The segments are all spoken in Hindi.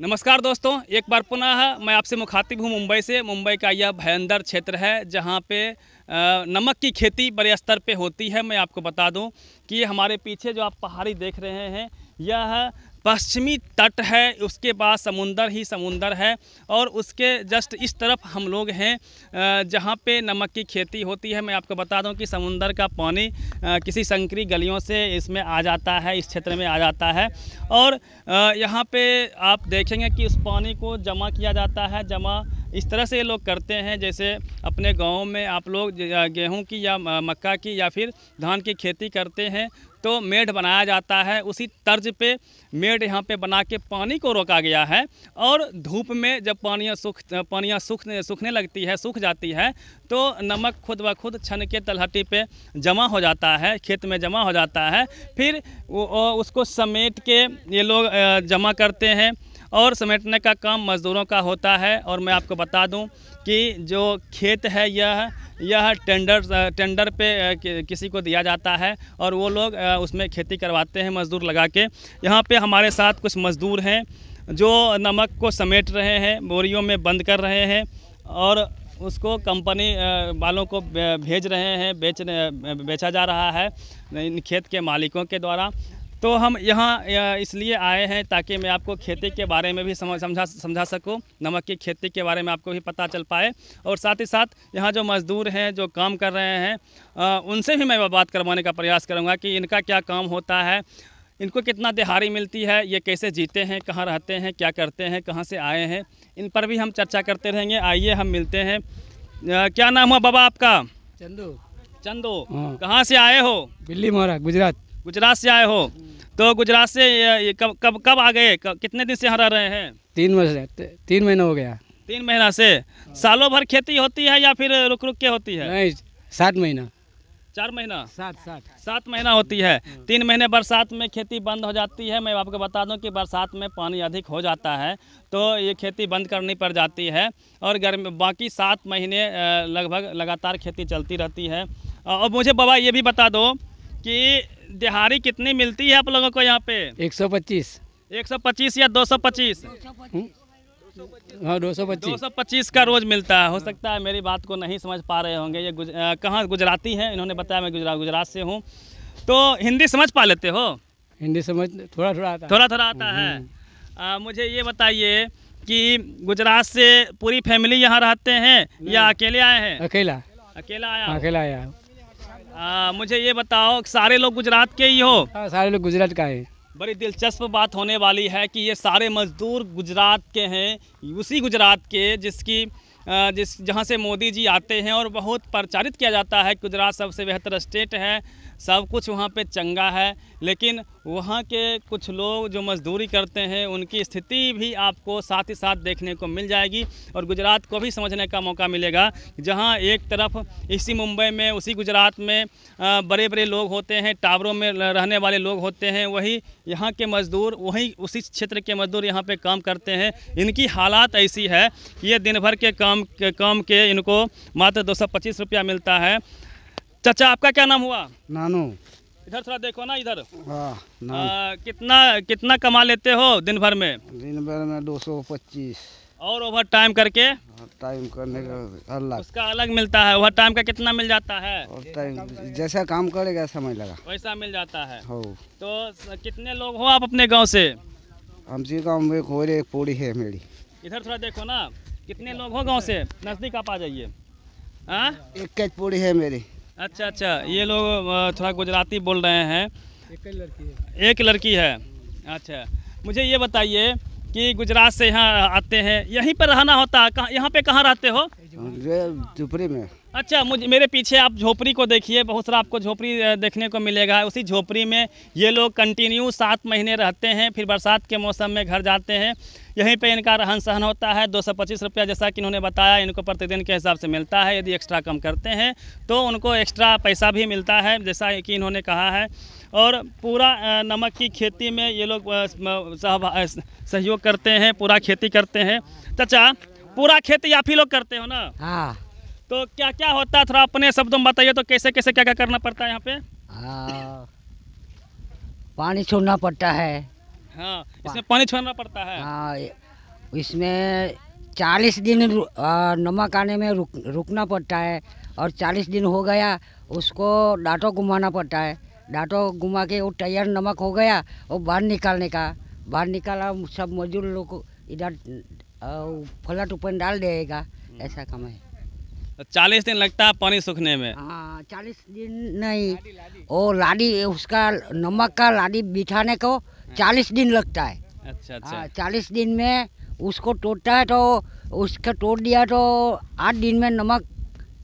नमस्कार दोस्तों एक बार पुनः मैं आपसे मुखातिब हूँ मुंबई से मुंबई का यह भयंदर क्षेत्र है जहाँ पे नमक की खेती बड़े स्तर पे होती है मैं आपको बता दूँ कि हमारे पीछे जो आप पहाड़ी देख रहे हैं यह पश्चिमी तट है उसके बाद समुंदर ही समुंदर है और उसके जस्ट इस तरफ हम लोग हैं जहाँ पे नमक की खेती होती है मैं आपको बता दूँ कि समुंदर का पानी किसी संकरी गलियों से इसमें आ जाता है इस क्षेत्र में आ जाता है और यहाँ पे आप देखेंगे कि उस पानी को जमा किया जाता है जमा इस तरह से ये लोग करते हैं जैसे अपने गाँव में आप लोग गेहूं की या मक्का की या फिर धान की खेती करते हैं तो मेढ बनाया जाता है उसी तर्ज पे मेढ यहाँ पे बना के पानी को रोका गया है और धूप में जब पानियाँ सूख पानियाँ सूख सूखने लगती है सूख जाती है तो नमक खुद ब खुद छन के तलहटी पे जमा हो जाता है खेत में जमा हो जाता है फिर उसको समेट के ये लोग जमा करते हैं और समेटने का काम मज़दूरों का होता है और मैं आपको बता दूं कि जो खेत है यह यह टेंडर टेंडर पे किसी को दिया जाता है और वो लोग उसमें खेती करवाते हैं मज़दूर लगा के यहाँ पे हमारे साथ कुछ मज़दूर हैं जो नमक को समेट रहे हैं बोरियों में बंद कर रहे हैं और उसको कंपनी वालों को भेज रहे हैं बेच बेचा जा रहा है इन खेत के मालिकों के द्वारा तो हम यहाँ इसलिए आए हैं ताकि मैं आपको खेती के बारे में भी समझा समझा सकूँ नमक की खेती के बारे में आपको भी पता चल पाए और साथ ही साथ यहाँ जो मज़दूर हैं जो काम कर रहे हैं उनसे भी मैं बात करवाने का प्रयास करूँगा कि इनका क्या काम होता है इनको कितना दिहाड़ी मिलती है ये कैसे जीते हैं कहाँ रहते हैं क्या करते हैं कहाँ से आए हैं इन पर भी हम चर्चा करते रहेंगे आइए हम मिलते हैं क्या नाम हुआ बाबा आपका चंदू चंदू हाँ। कहाँ से आए हो बिल्ली मोहरा गुजरात गुजरात से आए हो तो गुजरात से ये कब कब कब आ गए कब, कितने दिन से यहाँ रह रहे हैं तीन महीने तीन महीना हो गया तीन महीना से हाँ। सालों भर खेती होती है या फिर रुक रुक के होती है नहीं सात महीना चार महीना सात सात सात महीना होती है हाँ। तीन महीने बरसात में खेती बंद हो जाती है मैं आपको बता दूं कि बरसात में पानी अधिक हो जाता है तो ये खेती बंद करनी पड़ जाती है और गर्मी बाकी सात महीने लगभग लगातार खेती चलती रहती है और मुझे बाबा ये भी बता दो कि दिहाड़ी कितनी मिलती है आप लोगों को यहाँ पे एक सौ पच्चीस एक सौ पच्चीस या दो सौ पच्चीस हम्म। हाँ दो सौ पच्चीस दो पच्चीस का रोज़ मिलता है हो सकता है मेरी बात को नहीं समझ पा रहे होंगे ये गुज, कहाँ गुजराती हैं इन्होंने बताया मैं गुजरात गुजरात से हूँ तो हिंदी समझ पा लेते हो हिंदी समझ थोड़ा थोड़ा आता थोड़ा थोड़ा आता है आ, हम्म। मुझे ये बताइए कि गुजरात से पूरी फैमिली यहाँ रहते हैं या अकेले आए हैं अकेला अकेला आया हाँ, अकेला आया आ, मुझे ये बताओ सारे लोग गुजरात के ही हो आ, हाँ, सारे लोग गुजरात का है बड़ी दिलचस्प बात होने वाली है कि ये सारे मजदूर गुजरात के हैं उसी गुजरात के जिसकी जिस जहाँ से मोदी जी आते हैं और बहुत प्रचारित किया जाता है गुजरात सबसे बेहतर स्टेट है सब कुछ वहाँ पे चंगा है लेकिन वहाँ के कुछ लोग जो मजदूरी करते हैं उनकी स्थिति भी आपको साथ ही साथ देखने को मिल जाएगी और गुजरात को भी समझने का मौका मिलेगा जहाँ एक तरफ इसी मुंबई में उसी गुजरात में बड़े बड़े लोग होते हैं टावरों में रहने वाले लोग होते हैं वही यहाँ के मज़दूर वहीं उसी क्षेत्र के मज़दूर यहाँ पर काम करते हैं इनकी हालात ऐसी है ये दिन भर के काम काम के काम के इनको मात्र दो सौ पच्चीस रुपया मिलता है चाचा आपका क्या नाम हुआ नानू इधर थोड़ा देखो ना इधर हाँ, आ, आ, कितना कितना कमा लेते हो दिन भर में दिन भर में दो सौ पच्चीस और ओवर टाइम करके टाइम करने का अलग उसका अलग मिलता है ओवर टाइम का कितना मिल जाता है और टाइम जैसा काम करेगा समय लगा वैसा मिल जाता है हो तो कितने लोग हो आप अपने गांव से हम जी गाँव में एक हो एक पूरी है मेरी इधर थोड़ा देखो ना कितने लोग हो गाँव से नज़दीक आप आ जाइए हाँ? एक पूरी है मेरी अच्छा अच्छा ये लोग थोड़ा गुजराती बोल रहे हैं एक लड़की है एक लड़की है अच्छा मुझे ये बताइए कि गुजरात से यहाँ आते हैं यहीं पर रहना होता है यहाँ पे कहाँ रहते हो झोपड़ी में अच्छा मुझे मेरे पीछे आप झोपड़ी को देखिए बहुत सारा आपको झोपड़ी देखने को मिलेगा उसी झोपड़ी में ये लोग कंटिन्यू सात महीने रहते हैं फिर बरसात के मौसम में घर जाते हैं यहीं पे इनका रहन सहन होता है दो सौ पच्चीस रुपया जैसा कि इन्होंने बताया इनको प्रतिदिन के हिसाब से मिलता है यदि एक्स्ट्रा कम करते हैं तो उनको एक्स्ट्रा पैसा भी मिलता है जैसा कि इन्होंने कहा है और पूरा नमक की खेती में ये लोग सहयोग करते हैं पूरा खेती करते हैं चाचा पूरा खेती आप ही लोग करते हो ना हाँ तो क्या क्या होता है थोड़ा अपने शब्दों में बताइए तो कैसे कैसे क्या क्या करना पड़ता है यहाँ पे हाँ। पानी छोड़ना पड़ता है हाँ इसमें पानी छोड़ना पड़ता है हाँ इसमें चालीस दिन नमक आने में रुक रुकना पड़ता है और चालीस दिन हो गया उसको डाटो घुमाना पड़ता है डाटो घुमा के वो टैयर नमक हो गया वो बाहर निकालने का बाहर निकाला सब मजदूर लोग इधर और फलट ऊपर डाल देगा हम्म। ऐसा काम है तो चालीस दिन लगता है पानी सूखने में हाँ चालीस दिन नहीं वो लाडी उसका नमक का लाडी बिठाने को हाँ। चालीस दिन लगता है अच्छा अच्छा हाँ, चालीस दिन में उसको टोटता है तो उसका तोड़ दिया तो आठ दिन में नमक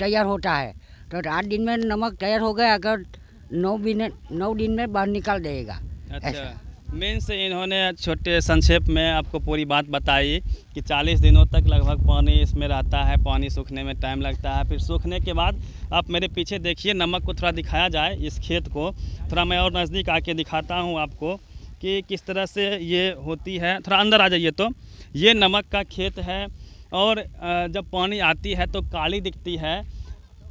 तैयार होता है तो आठ दिन में नमक तैयार हो गया अगर नौ दिन नौ दिन में बाहर निकाल देगा अच्छा। ऐसा से इन्होंने छोटे संक्षेप में आपको पूरी बात बताई कि 40 दिनों तक लगभग पानी इसमें रहता है पानी सूखने में टाइम लगता है फिर सूखने के बाद आप मेरे पीछे देखिए नमक को थोड़ा दिखाया जाए इस खेत को थोड़ा मैं और नज़दीक आके दिखाता हूँ आपको कि किस तरह से ये होती है थोड़ा अंदर आ जाइए तो ये नमक का खेत है और जब पानी आती है तो काली दिखती है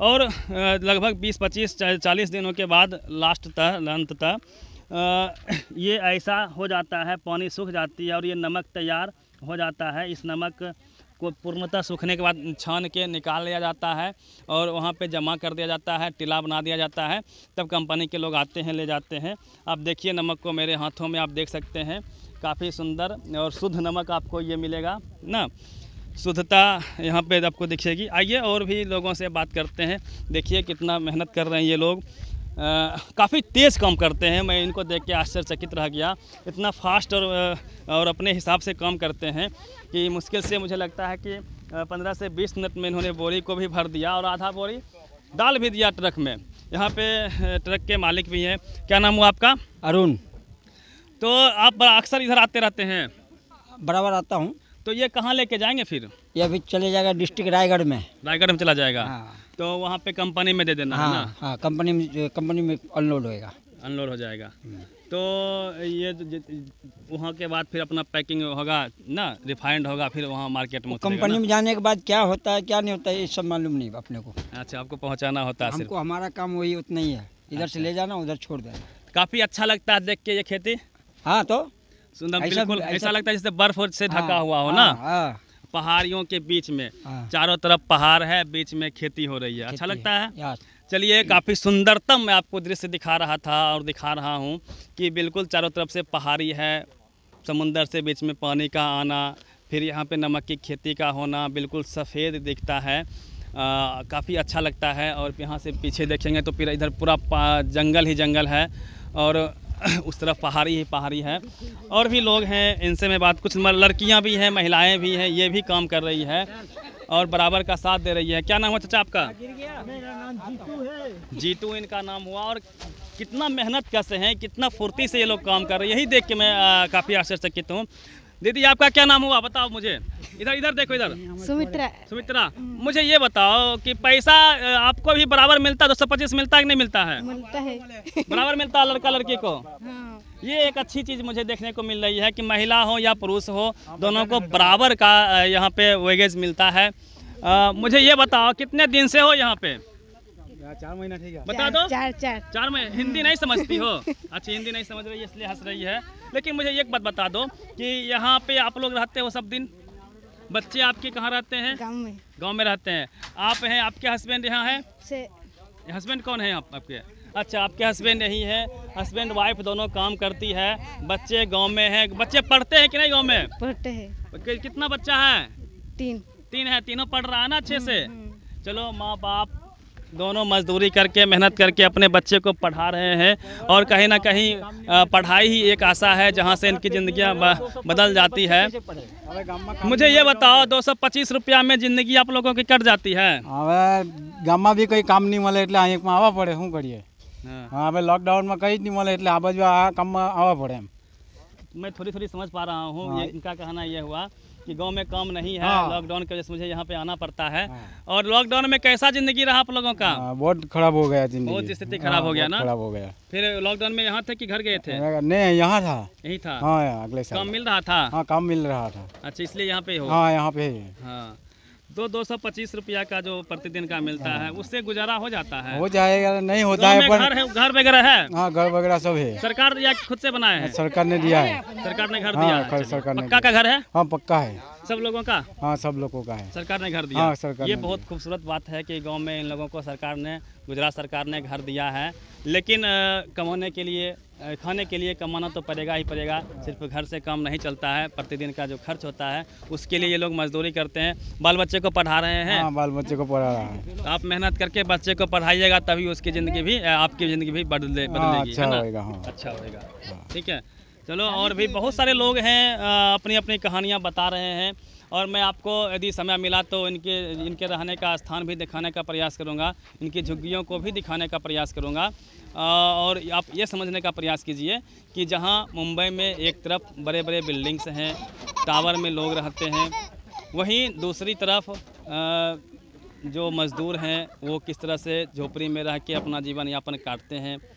और लगभग 20-25 40 दिनों के बाद लास्ट तक अंत तक ये ऐसा हो जाता है पानी सूख जाती है और ये नमक तैयार हो जाता है इस नमक को पूर्णतः सूखने के बाद छान के निकाल लिया जाता है और वहाँ पे जमा कर दिया जाता है टीला बना दिया जाता है तब कंपनी के लोग आते हैं ले जाते हैं आप देखिए नमक को मेरे हाथों में आप देख सकते हैं काफ़ी सुंदर और शुद्ध नमक आपको ये मिलेगा ना शुद्धता यहाँ पे आपको दिखेगी आइए और भी लोगों से बात करते हैं देखिए कितना मेहनत कर रहे हैं ये लोग काफ़ी तेज़ काम करते हैं मैं इनको देख के आश्चर्यचकित रह गया इतना फास्ट और और अपने हिसाब से काम करते हैं कि मुश्किल से मुझे लगता है कि पंद्रह से बीस मिनट में इन्होंने बोरी को भी भर दिया और आधा बोरी डाल भी दिया ट्रक में यहाँ पे ट्रक के मालिक भी हैं क्या नाम हुआ आपका अरुण तो आप अक्सर इधर आते रहते हैं बराबर आता हूँ तो ये कहाँ लेके जाएंगे फिर ये अभी चले जाएगा डिस्ट्रिक्ट रायगढ़ में रायगढ़ में चला जाएगा हाँ। तो वहाँ पे कंपनी में दे देना हाँ है हाँ कंपनी हाँ, में कंपनी में अनलोड होएगा अनलोड हो जाएगा हम्म। तो ये वहाँ के बाद फिर अपना पैकिंग होगा ना रिफाइंड होगा फिर वहाँ मार्केट में कंपनी में जाने के बाद क्या होता है क्या नहीं होता है ये सब मालूम नहीं अपने को अच्छा आपको पहुँचाना होता है हमको हमारा काम वही उतना ही है इधर से अच्छा। ले जाना उधर छोड़ देना काफ़ी अच्छा लगता है देख के ये खेती हाँ तो सुंदर बिल्कुल ऐसा लगता है जैसे बर्फ से हाँ, ढका हुआ हो हाँ, ना पहाड़ियों के बीच में हाँ। चारों तरफ पहाड़ है बीच में खेती हो रही है अच्छा लगता है चलिए काफ़ी सुंदरतम मैं आपको दृश्य दिखा रहा था और दिखा रहा हूँ कि बिल्कुल चारों तरफ से पहाड़ी है समुंदर से बीच में पानी का आना फिर यहाँ पे नमक की खेती का होना बिल्कुल सफ़ेद दिखता है काफ़ी अच्छा लगता है और यहाँ से पीछे देखेंगे तो फिर इधर पूरा जंगल ही जंगल है और उस तरफ पहाड़ी ही पहाड़ी है और भी लोग हैं इनसे मैं बात कुछ लड़कियां भी हैं महिलाएं भी हैं ये भी काम कर रही है और बराबर का साथ दे रही है क्या नाम हुआ चाचा आपका जीतू, जीतू इनका नाम हुआ और कितना मेहनत कैसे हैं कितना फुर्ती से ये लोग काम कर रहे हैं यही देख के मैं काफ़ी आश्चर्यचकित हूँ दीदी आपका क्या नाम हुआ बताओ मुझे इधर इधर देखो इधर सुमित्रा सुमित्रा मुझे ये बताओ कि पैसा आपको भी बराबर मिलता है दो सौ पच्चीस मिलता है नहीं मिलता है मिलता है बराबर मिलता है लड़का लड़की को हाँ। ये एक अच्छी चीज़ मुझे देखने को मिल रही है कि महिला हो या पुरुष हो दोनों को बराबर का यहाँ पे वेगेज मिलता है आ, मुझे ये बताओ कितने दिन से हो यहाँ पे चार महीना ठीक है बता दो चार चार चार महीने हिंदी नहीं समझती हो अच्छा हिंदी नहीं समझ रही है इसलिए हंस रही है लेकिन मुझे एक बात बता दो कि यहाँ पे आप लोग रहते हो सब दिन बच्चे आपके कहाँ रहते हैं गांव में गांव में रहते हैं आप हैं आपके हस्बैंड यहाँ है हस्बैंड कौन है आप, आपके अच्छा आपके हस्बैंड यही है हस्बैंड वाइफ दोनों काम करती है बच्चे गाँव में है बच्चे पढ़ते हैं कि नहीं गाँव में पढ़ते हैं कितना बच्चा है तीन तीन है तीनों पढ़ रहा है ना अच्छे से हम्म, हम्म। चलो माँ बाप दोनों मजदूरी करके मेहनत करके अपने बच्चे को पढ़ा रहे हैं और कहीं ना कहीं पढ़ाई ही एक आशा है जहां से इनकी ज़िंदगी बदल जाती है मुझे ये बताओ दो सौ पच्चीस रुपया में ज़िंदगी आप लोगों की कट जाती है ગામમાં भी कोई काम नहीं मिले इतना एक એકમાં पड़े हूँ करिए કરીએ હવે લોકડાઉનમાં में જ નહીં મળે એટલે આ मैं थोड़ी थोड़ी समझ पा रहा हूँ हाँ। इनका कहना यह हुआ कि गांव में काम नहीं है हाँ। लॉकडाउन की वजह से मुझे यहाँ पे आना पड़ता है हाँ। और लॉकडाउन में कैसा जिंदगी रहा आप लोगों का हाँ, बहुत खराब हो गया जिंदगी बहुत स्थिति हाँ, खराब हो गया ना खराब हो गया फिर लॉकडाउन में यहाँ थे कि घर गए थे नहीं यहाँ था यही था हाँ अगले काम मिल रहा था हाँ काम मिल रहा था अच्छा इसलिए यहाँ पे हो हाँ, यहाँ पे हाँ दो दो सौ पच्चीस रुपया का जो प्रतिदिन का मिलता है उससे गुजारा हो जाता है हो जाएगा नहीं होता है घर है घर वगैरह है हाँ घर वगैरह सब है सरकार या खुद से बनाया है सरकार ने दिया है सरकार ने घर दिया हाँ, सरकार ने पक्का का घर है हाँ पक्का है सब लोगों का हाँ सब लोगों का है सरकार ने घर दिया हाँ, सरकार ये बहुत खूबसूरत बात है कि गांव में इन लोगों को सरकार ने गुजरात सरकार ने घर दिया है लेकिन कमाने के लिए खाने के लिए कमाना तो पड़ेगा ही पड़ेगा सिर्फ घर से काम नहीं चलता है प्रतिदिन का जो खर्च होता है उसके लिए ये लोग मजदूरी करते हैं बाल बच्चे को पढ़ा रहे हैं हाँ, बाल बच्चे को पढ़ा रहे हैं तो आप मेहनत करके बच्चे को पढ़ाइएगा तभी उसकी ज़िंदगी भी आपकी ज़िंदगी भी बदले हाँ, बदलेगी अच्छा होगा हाँ। अच्छा हाँ। ठीक है चलो और भी बहुत सारे लोग हैं अपनी अपनी कहानियाँ बता रहे हैं और मैं आपको यदि समय मिला तो इनके इनके रहने का स्थान भी दिखाने का प्रयास करूँगा इनकी झुग्गियों को भी दिखाने का प्रयास करूँगा और आप ये समझने का प्रयास कीजिए कि जहाँ मुंबई में एक तरफ बड़े बड़े बिल्डिंग्स हैं टावर में लोग रहते हैं वहीं दूसरी तरफ जो मज़दूर हैं वो किस तरह से झोपड़ी में रह के अपना जीवन यापन काटते हैं